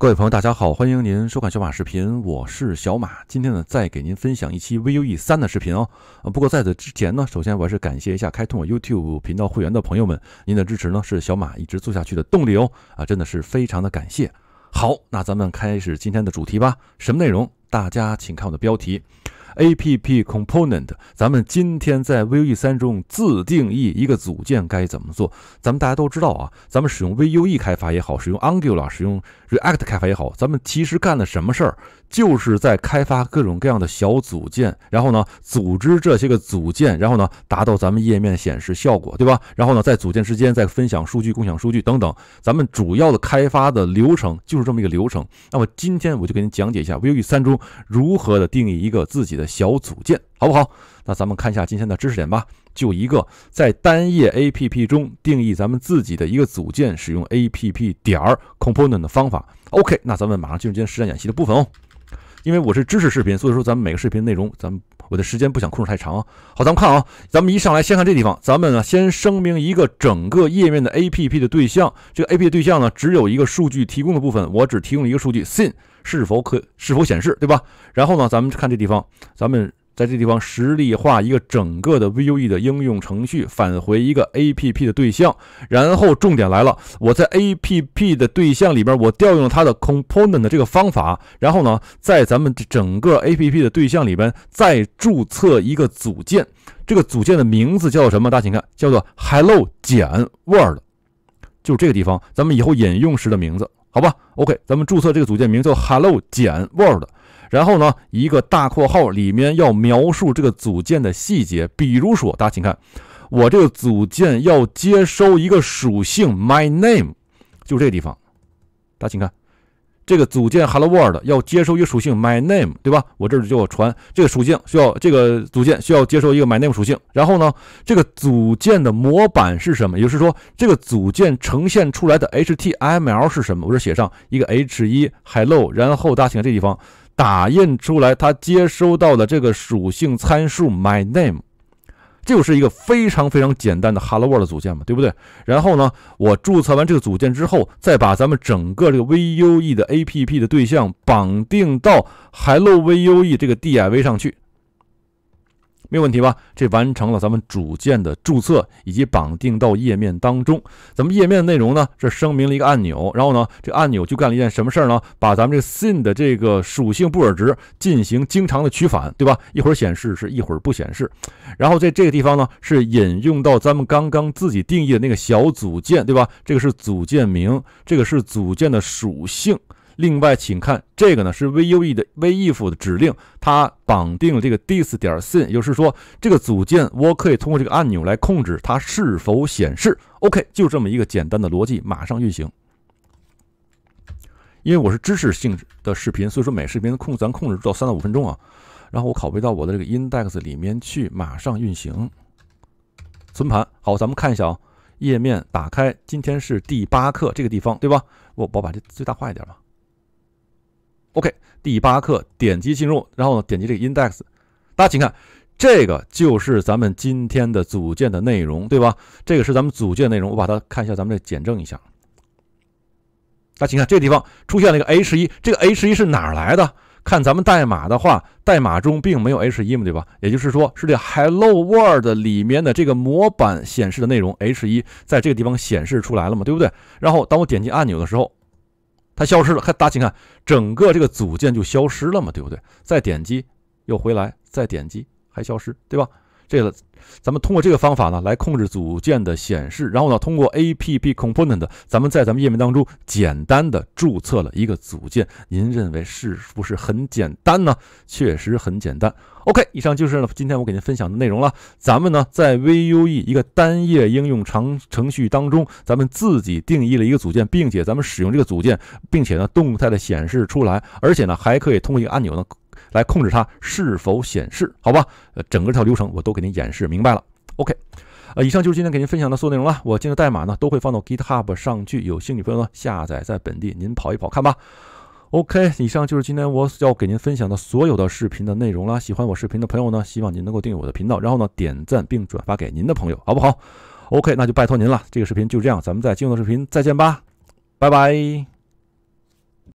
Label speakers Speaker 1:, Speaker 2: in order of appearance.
Speaker 1: 各位朋友，大家好，欢迎您收看小马视频，我是小马。今天呢，再给您分享一期 V U E 三的视频哦。啊，不过在此之前呢，首先我还是感谢一下开通我 YouTube 频道会员的朋友们，您的支持呢是小马一直做下去的动力哦。啊，真的是非常的感谢。好，那咱们开始今天的主题吧。什么内容？大家请看我的标题。App Component，咱们今天在 Vue 3中自定义一个组件该怎么做？咱们大家都知道啊，咱们使用 Vue 开发也好，使用 Angular、使用 React 开发也好，咱们其实干的什么事儿，就是在开发各种各样的小组件，然后呢，组织这些个组件，然后呢，达到咱们页面显示效果，对吧？然后呢，在组件之间再分享数据、共享数据等等，咱们主要的开发的流程就是这么一个流程。那么今天我就给您讲解一下 Vue 3中如何的定义一个自己的。的小组件，好不好？那咱们看一下今天的知识点吧，就一个在单页 A P P 中定义咱们自己的一个组件，使用 A P P 点儿 Component 的方法。OK，那咱们马上进入今天实战演习的部分哦。因为我是知识视频，所以说咱们每个视频内容，咱们。我的时间不想控制太长，啊。好，咱们看啊，咱们一上来先看这地方，咱们呢先声明一个整个页面的 A P P 的对象，这个 A P P 的对象呢只有一个数据提供的部分，我只提供一个数据，sin 是否可是否显示，对吧？然后呢，咱们看这地方，咱们。在这地方实例化一个整个的 Vue 的应用程序，返回一个 App 的对象，然后重点来了，我在 App 的对象里边，我调用了它的 Component 的这个方法，然后呢，在咱们整个 App 的对象里边再注册一个组件，这个组件的名字叫做什么？大家请看，叫做 Hello World，就这个地方，咱们以后引用时的名字，好吧？OK，咱们注册这个组件名叫 Hello World。然后呢，一个大括号里面要描述这个组件的细节，比如说，大家请看，我这个组件要接收一个属性 my name，就这个地方。大家请看，这个组件 hello world 要接收一个属性 my name，对吧？我这里就要传这个属性，需要这个组件需要接收一个 my name 属性。然后呢，这个组件的模板是什么？也就是说，这个组件呈现出来的 HTML 是什么？我这写上一个 H1 hello，然后大家请看这地方。打印出来，它接收到的这个属性参数 my name 就是一个非常非常简单的 hello world 组件嘛，对不对？然后呢，我注册完这个组件之后，再把咱们整个这个 Vue 的 App 的对象绑定到 Hello Vue 这个 div 上去。没有问题吧？这完成了咱们组件的注册以及绑定到页面当中。咱们页面的内容呢，是声明了一个按钮，然后呢，这按钮就干了一件什么事儿呢？把咱们这个 sin 的这个属性布尔值进行经常的取反，对吧？一会儿显示是一会儿不显示。然后在这个地方呢，是引用到咱们刚刚自己定义的那个小组件，对吧？这个是组件名，这个是组件的属性。另外，请看这个呢，是 Vue 的 v i f 的指令，它绑定了这个 this 点 s i n n 就是说这个组件我可以通过这个按钮来控制它是否显示。OK，就这么一个简单的逻辑，马上运行。因为我是知识性质的视频，所以说每视频控咱控制到三到五分钟啊。然后我拷贝到我的这个 index 里面去，马上运行，存盘。好，咱们看一下啊，页面打开，今天是第八课这个地方，对吧？我我把这最大化一点吧。OK，第八课点击进入，然后点击这个 index。大家请看，这个就是咱们今天的组件的内容，对吧？这个是咱们组件内容，我把它看一下，咱们再简正一下。大家请看，这个地方出现了一个 h 一，这个 h 一是哪来的？看咱们代码的话，代码中并没有 h 一嘛，对吧？也就是说是这 hello world 里面的这个模板显示的内容 h 一在这个地方显示出来了嘛，对不对？然后当我点击按钮的时候。它消失了，看大家请看，整个这个组件就消失了嘛，对不对？再点击又回来，再点击还消失，对吧？这个，咱们通过这个方法呢，来控制组件的显示。然后呢，通过 A P P Component，咱们在咱们页面当中简单的注册了一个组件。您认为是不是很简单呢？确实很简单。OK，以上就是呢今天我给您分享的内容了。咱们呢，在 Vue 一个单页应用程程序当中，咱们自己定义了一个组件，并且咱们使用这个组件，并且呢，动态的显示出来，而且呢，还可以通过一个按钮呢。来控制它是否显示，好吧？呃，整个这条流程我都给您演示明白了。OK，呃，以上就是今天给您分享的所有内容了。我天的代码呢都会放到 GitHub 上去，有兴趣朋友呢下载在本地您跑一跑看吧。OK，以上就是今天我要给您分享的所有的视频的内容了。喜欢我视频的朋友呢，希望您能够订阅我的频道，然后呢点赞并转发给您的朋友，好不好？OK，那就拜托您了。这个视频就这样，咱们在今后的视频再见吧，拜拜。